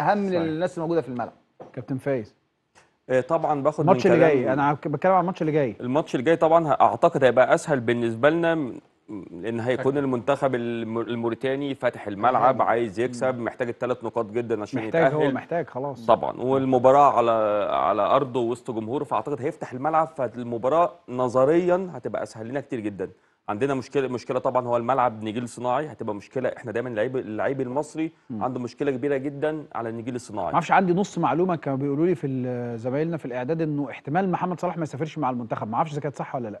اهم صحيح. الناس الموجوده في الملعب كابتن فايز إيه، طبعا باخد الماتش اللي جاي انا بتكلم على الماتش اللي جاي الماتش اللي جاي طبعا اعتقد هيبقى اسهل بالنسبه لنا لان هيكون المنتخب الموريتاني فاتح الملعب عايز يكسب محتاج الثلاث نقاط جدا عشان محتاج هو محتاج خلاص طبعا والمباراه على على ارضه وسط جمهوره فاعتقد هيفتح الملعب فالمباراه نظريا هتبقى اسهل لنا كتير جدا عندنا مشكله مشكله طبعا هو الملعب نجيل صناعي هتبقى مشكله احنا دايما اللعيب اللعيب المصري عنده مشكله كبيره جدا على النجيل الصناعي معرفش عندي نص معلومه كانوا بيقولوا لي في زمايلنا في الاعداد انه احتمال محمد صلاح ما يسافرش مع المنتخب معرفش اذا كانت صح ولا لا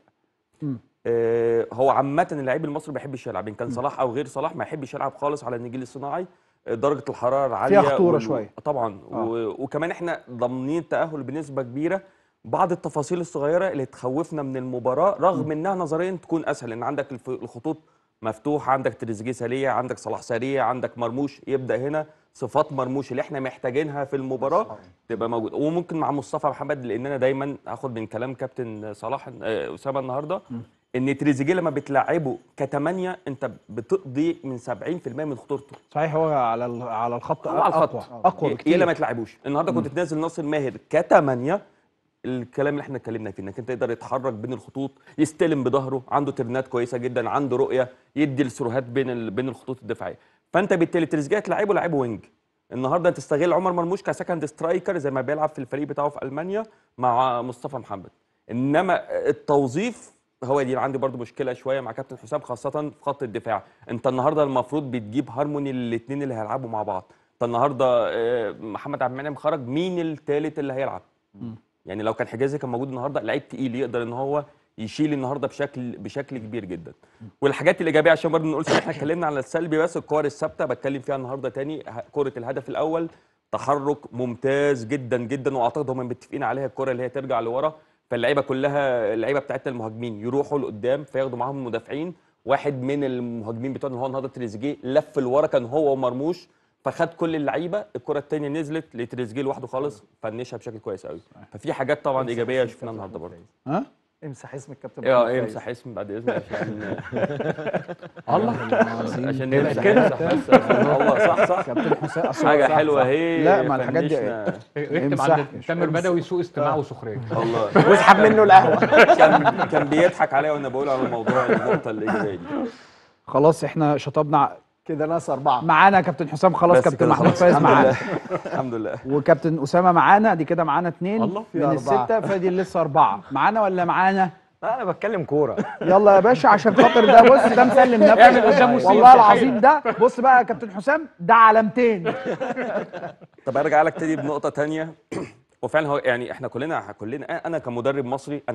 م. آه، هو عامه اللعيب المصري ما بيحبش يلعب ان كان صلاح او غير صلاح ما يحبش يلعب خالص على النجيل الصناعي آه، درجه الحراره عاليه فيها خطوره وال... شويه طبعا آه. و... وكمان احنا ضامنين تاهل بنسبه كبيره بعض التفاصيل الصغيره اللي تخوفنا من المباراه رغم انها نظريا تكون اسهل ان عندك الخطوط مفتوحه عندك تريزيجيه سريع عندك صلاح سريع عندك مرموش يبدا هنا صفات مرموش اللي احنا محتاجينها في المباراه تبقى موجوده وممكن مع مصطفى محمد لان انا دايما اخد من كلام كابتن صلاح آه، اسامه النهارده ان تريزيجيه لما بتلعبه كتمانية انت بتقضي من 70% من خطورته صحيح هو على على الخط على الخط اقوى, أقوى إيه بكتير ايه لما تلعبوش النهارده كنت تنزل ناصر ماهر كتمانية الكلام اللي احنا اتكلمنا فيه انك انت تقدر يتحرك بين الخطوط يستلم بظهره عنده ترنات كويسه جدا عنده رؤيه يدي السروهات بين ال... بين الخطوط الدفاعيه فانت بالتالي تريزيجيه لعيبه لعيب وينج النهارده تستغل عمر مرموش كسكند سترايكر زي ما بيلعب في الفريق بتاعه في المانيا مع مصطفى محمد انما التوظيف هو دي عندي برضو مشكله شويه مع كابتن حسام خاصه في خط الدفاع انت النهارده المفروض بتجيب هارموني الاثنين اللي هيلعبوا مع بعض انت النهارده آه، محمد عبد المنعم خرج مين الثالث اللي هيلعب يعني لو كان حجازي كان موجود النهارده لعيب تقيل يقدر ان هو يشيل النهارده بشكل بشكل كبير جدا والحاجات الايجابيه عشان برضه نقول احنا اتكلمنا على السلبي بس الكور الثابته بتكلم فيها النهارده تاني كره الهدف الاول تحرك ممتاز جدا جدا واعتقد هم متفقين عليها الكره اللي هي ترجع لورا فاللعيبه كلها اللعيبه بتاعتنا المهاجمين يروحوا لقدام فياخدوا معاهم المدافعين واحد من المهاجمين بتوعنا اللي هو النهارده تريزيجيه لف لورا كان هو ومرموش فخد كل اللعيبه الكره الثانيه نزلت لتريزيجيه لوحده خالص فنشها بشكل كويس قوي ففي حاجات طبعا ايجابيه شفناها النهارده برضه ها أه؟ امسح اسم الكابتن اه امسح اسم بعد اذنك عشان الله عشان نمسح كده صح صح كابتن حسام أه، حاجه حلوه اهي لا ما الحاجات دي اكتب عند تامر بدوي سوء استماع وسخريه والله واسحب منه القهوه كان كان بيضحك عليا وانا بقول على الموضوع النقطه الايجابيه دي خلاص احنا شطبنا كده ناس أربعة معانا كابتن حسام خلاص كابتن محمود فايز معانا الحمد لله وكابتن أسامة معانا دي كده معانا اثنين من أربعة. الستة فدي لسه أربعة معانا ولا معانا؟ انا بتكلم كوره يلا يا باشا عشان خاطر ده بص ده مسلم نفسه والله العظيم ده بص بقى يا كابتن حسام ده علامتين طب ارجع لك تاني بنقطه تانية وفعلا هو يعني احنا كلنا كلنا انا كمدرب مصري انا